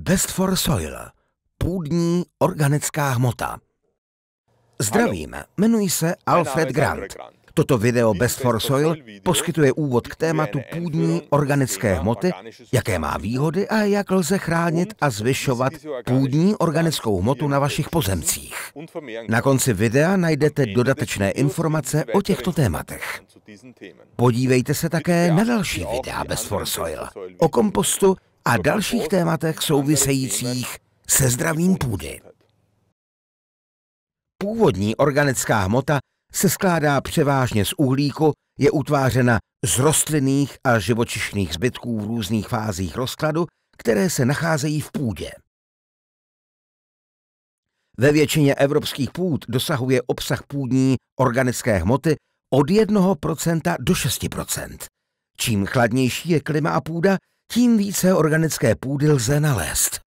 Best for Soil, půdní organická hmota. Zdravím, jmenuji se Alfred Grant. Toto video Best for Soil poskytuje úvod k tématu půdní organické hmoty, jaké má výhody a jak lze chránit a zvyšovat půdní organickou hmotu na vašich pozemcích. Na konci videa najdete dodatečné informace o těchto tématech. Podívejte se také na další videa Best for Soil o kompostu, a dalších tématech souvisejících se zdravím půdy. Původní organická hmota se skládá převážně z uhlíku, je utvářena z rostlinných a živočišných zbytků v různých fázích rozkladu, které se nacházejí v půdě. Ve většině evropských půd dosahuje obsah půdní organické hmoty od 1% do 6%. Čím chladnější je klima a půda, tím více organické půdy lze nalézt.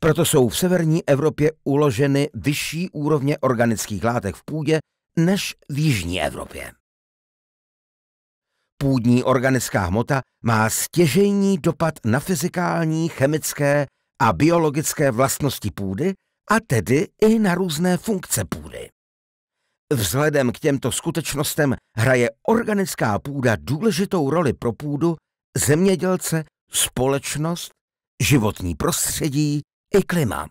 Proto jsou v severní Evropě uloženy vyšší úrovně organických látek v půdě než v jižní Evropě. Půdní organická hmota má stěžejní dopad na fyzikální, chemické a biologické vlastnosti půdy a tedy i na různé funkce půdy. Vzhledem k těmto skutečnostem hraje organická půda důležitou roli pro půdu, zemědělce společnost, životní prostředí i klima.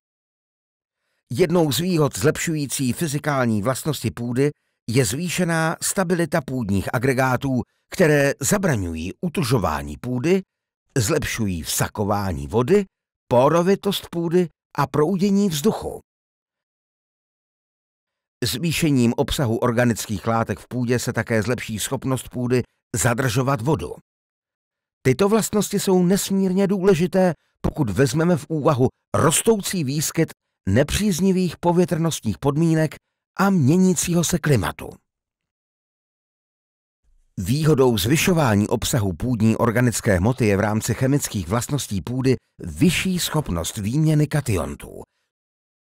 Jednou z výhod zlepšující fyzikální vlastnosti půdy je zvýšená stabilita půdních agregátů, které zabraňují utužování půdy, zlepšují vsakování vody, porovitost půdy a proudění vzduchu. Zvýšením obsahu organických látek v půdě se také zlepší schopnost půdy zadržovat vodu. Tyto vlastnosti jsou nesmírně důležité, pokud vezmeme v úvahu rostoucí výskyt nepříznivých povětrnostních podmínek a měnícího se klimatu. Výhodou zvyšování obsahu půdní organické hmoty je v rámci chemických vlastností půdy vyšší schopnost výměny kationtů,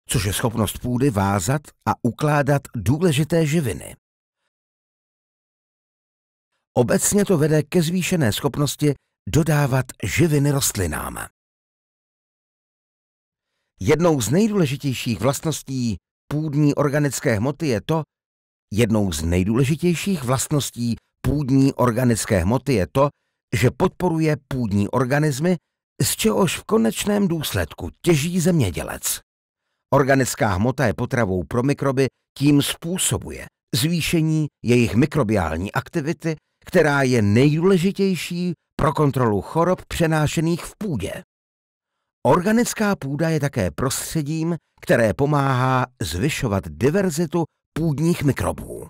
což je schopnost půdy vázat a ukládat důležité živiny. Obecně to vede ke zvýšené schopnosti dodávat živiny rostlinám. Jednou z nejdůležitějších vlastností půdní organické hmoty je to, jednou z nejdůležitějších vlastností půdní organické hmoty je to, že podporuje půdní organismy, z čehož v konečném důsledku těží zemědělec. Organická hmota je potravou pro mikroby, tím způsobuje zvýšení jejich mikrobiální aktivity která je nejdůležitější pro kontrolu chorob přenášených v půdě. Organická půda je také prostředím, které pomáhá zvyšovat diverzitu půdních mikrobů.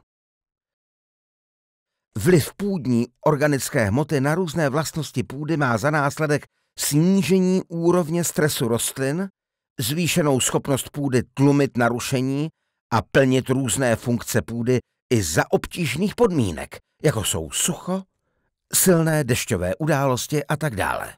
Vliv půdní organické hmoty na různé vlastnosti půdy má za následek snížení úrovně stresu rostlin, zvýšenou schopnost půdy tlumit narušení a plnit různé funkce půdy i za obtížných podmínek, jako jsou sucho, silné dešťové události a tak dále.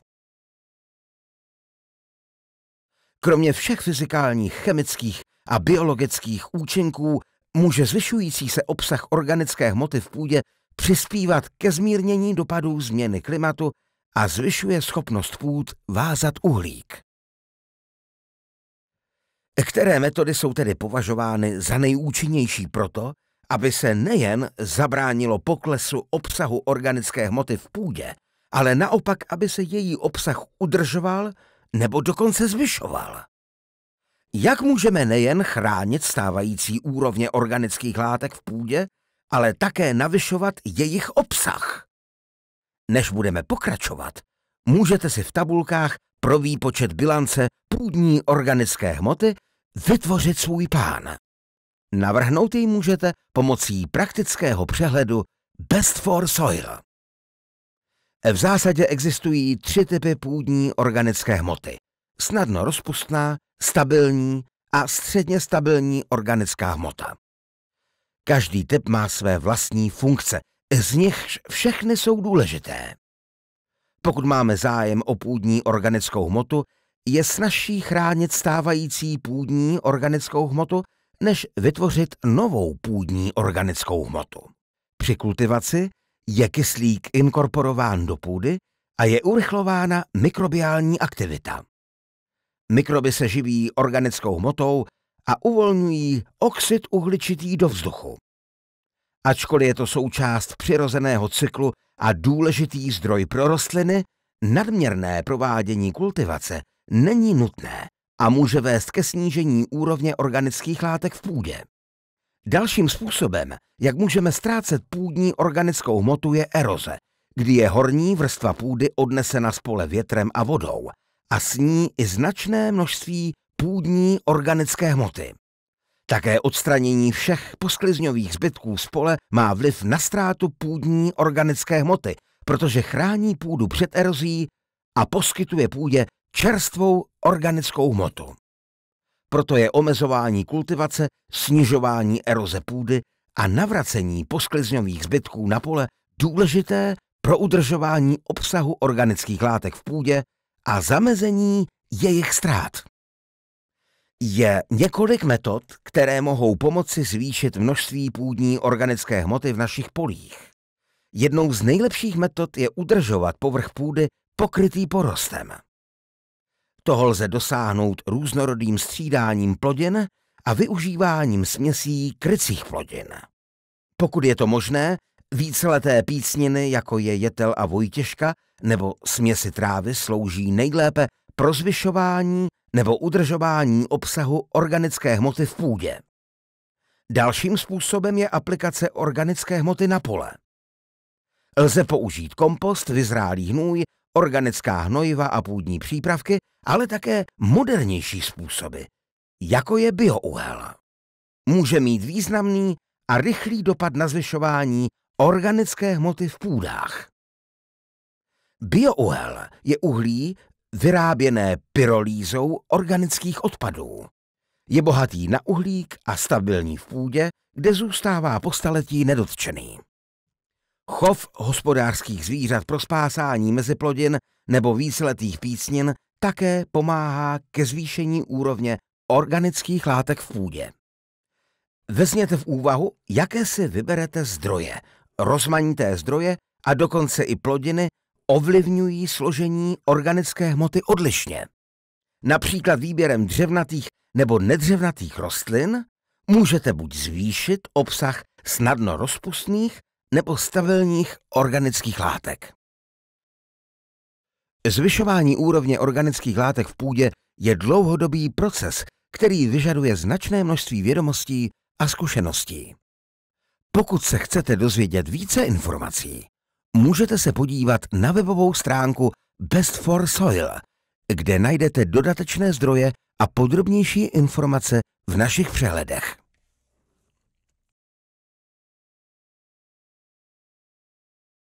Kromě všech fyzikálních, chemických a biologických účinků může zvyšující se obsah organické hmoty v půdě přispívat ke zmírnění dopadů změny klimatu a zvyšuje schopnost půd vázat uhlík. Které metody jsou tedy považovány za nejúčinnější proto, aby se nejen zabránilo poklesu obsahu organické hmoty v půdě, ale naopak, aby se její obsah udržoval nebo dokonce zvyšoval. Jak můžeme nejen chránit stávající úrovně organických látek v půdě, ale také navyšovat jejich obsah? Než budeme pokračovat, můžete si v tabulkách pro výpočet bilance půdní organické hmoty vytvořit svůj plán. Navrhnout jej můžete pomocí praktického přehledu Best for Soil. E, v zásadě existují tři typy půdní organické hmoty. Snadno rozpustná, stabilní a středně stabilní organická hmota. Každý typ má své vlastní funkce, z nichž všechny jsou důležité. Pokud máme zájem o půdní organickou hmotu, je snažší chránit stávající půdní organickou hmotu než vytvořit novou půdní organickou hmotu. Při kultivaci je kyslík inkorporován do půdy a je urychlována mikrobiální aktivita. Mikroby se živí organickou hmotou a uvolňují oxid uhličitý do vzduchu. Ačkoliv je to součást přirozeného cyklu a důležitý zdroj pro rostliny, nadměrné provádění kultivace není nutné a může vést ke snížení úrovně organických látek v půdě. Dalším způsobem, jak můžeme ztrácet půdní organickou hmotu, je eroze, kdy je horní vrstva půdy odnesena spole větrem a vodou a sní i značné množství půdní organické hmoty. Také odstranění všech posklizňových zbytků z pole má vliv na ztrátu půdní organické hmoty, protože chrání půdu před erozí a poskytuje půdě čerstvou organickou hmotu. Proto je omezování kultivace, snižování eroze půdy a navracení posklizňových zbytků na pole důležité pro udržování obsahu organických látek v půdě a zamezení jejich ztrát. Je několik metod, které mohou pomoci zvýšit množství půdní organické hmoty v našich polích. Jednou z nejlepších metod je udržovat povrch půdy pokrytý porostem. Toho lze dosáhnout různorodým střídáním plodin a využíváním směsí krycích plodin. Pokud je to možné, víceleté pícniny, jako je jetel a vojtěžka, nebo směsi trávy slouží nejlépe pro zvyšování nebo udržování obsahu organické hmoty v půdě. Dalším způsobem je aplikace organické hmoty na pole. Lze použít kompost, vyzrálý hnůj, organická hnojiva a půdní přípravky, ale také modernější způsoby, jako je biouhel. Může mít významný a rychlý dopad na zvyšování organické hmoty v půdách. Biouhel je uhlí vyráběné pyrolízou organických odpadů. Je bohatý na uhlík a stabilní v půdě, kde zůstává po staletí nedotčený. Chov hospodářských zvířat pro spásání meziplodin nebo výsletých písnin také pomáhá ke zvýšení úrovně organických látek v půdě. Vezměte v úvahu, jaké si vyberete zdroje. Rozmanité zdroje a dokonce i plodiny ovlivňují složení organické hmoty odlišně. Například výběrem dřevnatých nebo nedřevnatých rostlin můžete buď zvýšit obsah snadno rozpustných nebo stabilních organických látek. Zvyšování úrovně organických látek v půdě je dlouhodobý proces, který vyžaduje značné množství vědomostí a zkušeností. Pokud se chcete dozvědět více informací, můžete se podívat na webovou stránku Best for Soil, kde najdete dodatečné zdroje a podrobnější informace v našich přehledech.